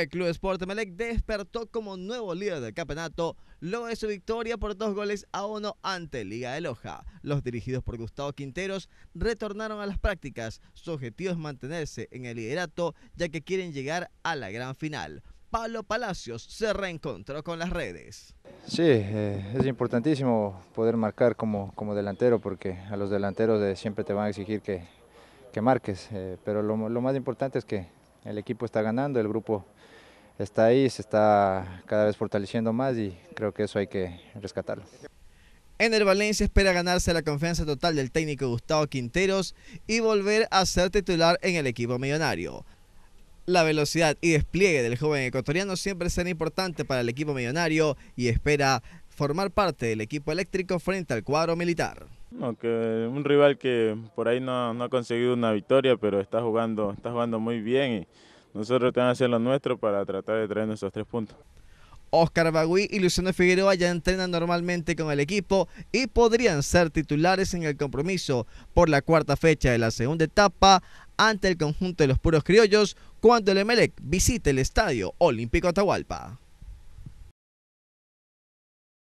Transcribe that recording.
El Club Sport Melec despertó como nuevo líder del campeonato luego de su victoria por dos goles a uno ante Liga de Loja. Los dirigidos por Gustavo Quinteros retornaron a las prácticas. Su objetivo es mantenerse en el liderato ya que quieren llegar a la gran final. Pablo Palacios se reencontró con las redes. Sí, eh, es importantísimo poder marcar como, como delantero porque a los delanteros siempre te van a exigir que, marques, eh, pero lo más importante es que el equipo está ganando, el grupo está ahí, se está cada vez fortaleciendo más y creo que eso hay que rescatarlo. En el Valencia espera ganarse la confianza total del técnico Gustavo Quinteros y volver a ser titular en el equipo millonario. La velocidad y despliegue del joven ecuatoriano siempre será importante para el equipo millonario y espera formar parte del equipo eléctrico frente al cuadro militar un rival que por ahí no, ha conseguido una victoria, pero está jugando, está jugando muy bien y nosotros tenemos que hacer lo nuestro para tratar de traer esos tres puntos. Oscar Bagui y Luciano Figueroa ya entrenan normalmente con el equipo y podrían ser titulares en el compromiso por la cuarta fecha de la segunda etapa ante el conjunto de los puros criollos cuando el Emelec visite el Estadio Olímpico Atahualpa.